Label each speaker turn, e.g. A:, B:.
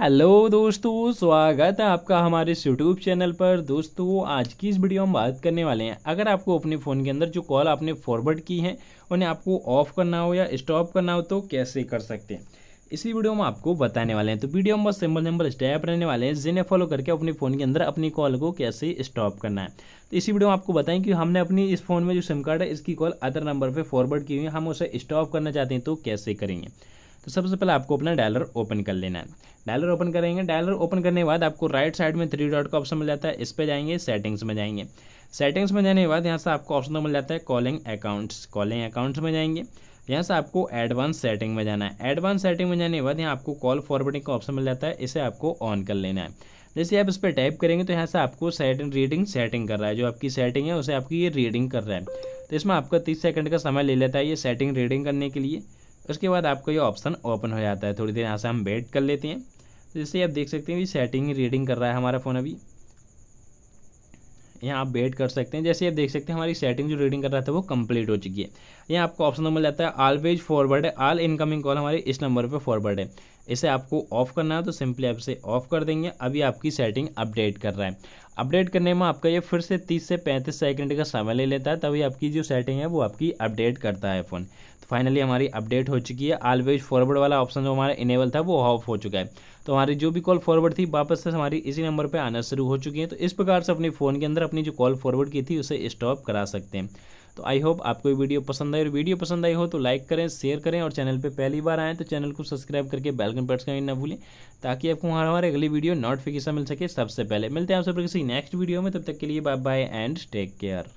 A: hello दोस्तों स्वागत है आपका हमारे यूट्यूब चैनल पर दोस्तों आज की इस वीडियो में बात करने वाले हैं अगर आपको अपने फ़ोन के अंदर जो कॉल आपने फॉरवर्ड की है उन्हें आपको ऑफ़ करना हो या स्टॉप करना हो तो कैसे कर सकते हैं इसी वीडियो में आपको बताने वाले हैं तो वीडियो में बस सिंपल सिंपल स्टेप रहने वाले हैं जिन्हें फॉलो करके अपने फ़ोन के अंदर अपनी कॉल को कैसे स्टॉप करना है तो इसी वीडियो में आपको बताएं कि हमने अपनी इस फ़ोन में जो सिम कार्ड है इसकी कॉल अदर नंबर पर फॉरवर्ड की हुई है हम उसे स्टॉप करना चाहते हैं तो कैसे करेंगे तो सबसे पहले आपको अपना डायलर ओपन कर लेना है डायलर ओपन करेंगे डायलर ओपन करने के बाद आपको राइट साइड में थ्री डॉट का ऑप्शन मिल जाता है इस पर जाएंगे सेटिंग्स में जाएंगे सेटिंग्स में जाने के बाद यहाँ से आपको ऑप्शन तो मिल जाता है कॉलिंग अकाउंट्स कॉलिंग अकाउंट्स में जाएंगे यहाँ से आपको एडवांस सेटिंग में जाना है एडवांस सेटिंग में जाने के बाद यहाँ आपको कॉल फॉरवर्डिंग का ऑप्शन मिल जाता है इसे आपको ऑन कर लेना है जैसे आप इस पर टाइप करेंगे तो यहाँ से आपको सेटिंग रीडिंग सेटिंग कर रहा है जो आपकी सेटिंग है उसे आपकी ये रीडिंग कर रहा है तो इसमें आपका तीस सेकंड का समय ले लेता है ये सेटिंग रीडिंग करने के लिए उसके बाद आपको ये ऑप्शन ओपन हो जाता है थोड़ी देर यहाँ से हम वेट कर लेते हैं तो जैसे आप देख सकते हैं कि सेटिंग रीडिंग कर रहा है हमारा फ़ोन अभी यहाँ आप वेट कर सकते हैं जैसे आप देख सकते हैं हमारी सेटिंग जो रीडिंग कर रहा था वो कंप्लीट हो चुकी है यहाँ आपको ऑप्शन मिल जाता है ऑलवेज फॉरवर्ड है ऑल इनकमिंग कॉल हमारे इस नंबर पर फॉरवर्ड है इसे आपको ऑफ करना है तो सिंपली आप इसे ऑफ कर देंगे अभी आपकी सेटिंग अपडेट कर रहा है अपडेट करने में आपका ये फिर से 30 से 35 सेकंड का समय ले लेता है तभी आपकी जो सेटिंग है वो आपकी अपडेट करता है फ़ोन तो फाइनली हमारी अपडेट हो चुकी है ऑलवेज फॉरवर्ड वाला ऑप्शन जो हमारा इनेबल था वो ऑफ हो चुका है तो हमारी जो भी कॉल फॉरवर्ड थी वापस से हमारी इसी नंबर पर आना शुरू हो चुकी है तो इस प्रकार से अपने फ़ोन के अंदर अपनी जो कॉल फॉरवर्ड की थी उसे स्टॉप करा सकते हैं तो आई होप आपको ये वीडियो पसंद आई और वीडियो पसंद आई हो तो लाइक करें शेयर करें और चैनल पर पहली बार आएँ तो चैनल को सब्सक्राइब करके बैलकन प्रेस करना ना भूलें ताकि आपको हमारे अगली वीडियो नोटिफिकेशन मिल सके सबसे पहले मिलते हैं आप सब किसी नेक्स्ट वीडियो में तब तक के लिए bye bye and take care